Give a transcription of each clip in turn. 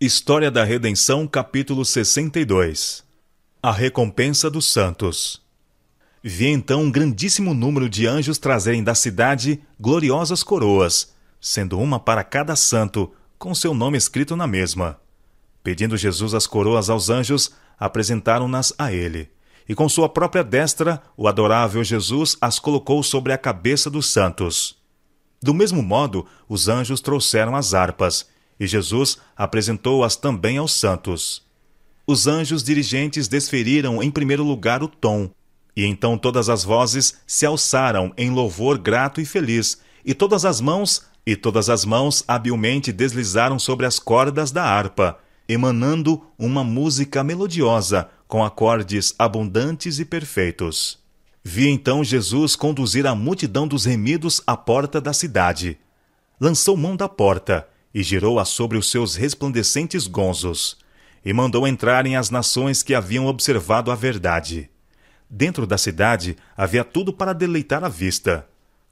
História da Redenção, capítulo 62 A recompensa dos santos. Vi então um grandíssimo número de anjos trazerem da cidade gloriosas coroas, sendo uma para cada santo, com seu nome escrito na mesma. Pedindo Jesus as coroas aos anjos, apresentaram-nas a ele. E com sua própria destra, o adorável Jesus as colocou sobre a cabeça dos santos. Do mesmo modo, os anjos trouxeram as harpas e Jesus apresentou-as também aos santos. Os anjos dirigentes desferiram em primeiro lugar o tom, e então todas as vozes se alçaram em louvor grato e feliz, e todas as mãos, e todas as mãos habilmente deslizaram sobre as cordas da harpa, emanando uma música melodiosa, com acordes abundantes e perfeitos. Vi então Jesus conduzir a multidão dos remidos à porta da cidade. Lançou mão da porta e girou-a sobre os seus resplandecentes gonzos, e mandou entrarem as nações que haviam observado a verdade. Dentro da cidade havia tudo para deleitar a vista.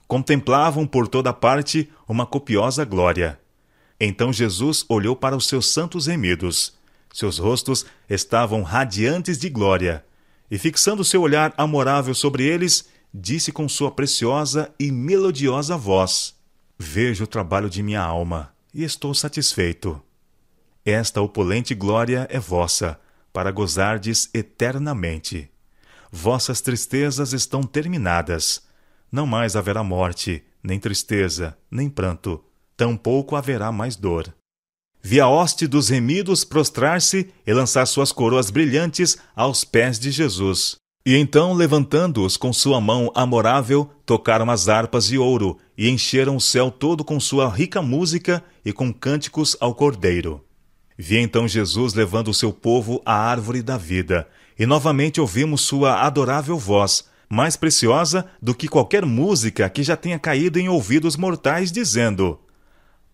Contemplavam por toda parte uma copiosa glória. Então Jesus olhou para os seus santos remidos. Seus rostos estavam radiantes de glória. E fixando seu olhar amorável sobre eles, disse com sua preciosa e melodiosa voz: Vejo o trabalho de minha alma e estou satisfeito. Esta opulente glória é vossa, para gozardes eternamente. Vossas tristezas estão terminadas. Não mais haverá morte, nem tristeza, nem pranto, tampouco haverá mais dor. Vi a hoste dos remidos prostrar-se e lançar suas coroas brilhantes aos pés de Jesus. E então, levantando-os com sua mão amorável, tocaram as harpas de ouro e encheram o céu todo com sua rica música e com cânticos ao Cordeiro. Vi então Jesus levando o seu povo à árvore da vida, e novamente ouvimos sua adorável voz, mais preciosa do que qualquer música que já tenha caído em ouvidos mortais, dizendo: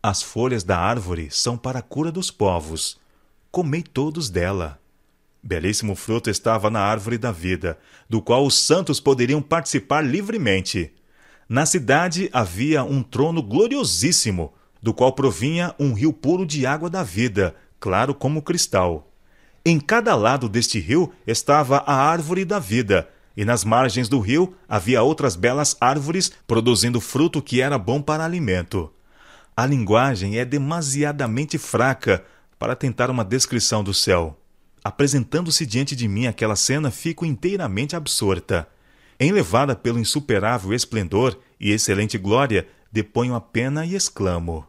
As folhas da árvore são para a cura dos povos. Comei todos dela. Belíssimo fruto estava na árvore da vida, do qual os santos poderiam participar livremente. Na cidade havia um trono gloriosíssimo, do qual provinha um rio puro de água da vida, claro como cristal. Em cada lado deste rio estava a árvore da vida, e nas margens do rio havia outras belas árvores produzindo fruto que era bom para alimento. A linguagem é demasiadamente fraca para tentar uma descrição do céu apresentando-se diante de mim aquela cena, fico inteiramente absorta. Enlevada pelo insuperável esplendor e excelente glória, deponho a pena e exclamo: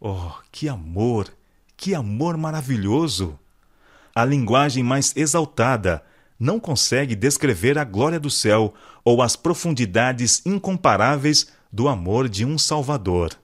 Oh, que amor! Que amor maravilhoso! A linguagem mais exaltada não consegue descrever a glória do céu ou as profundidades incomparáveis do amor de um Salvador.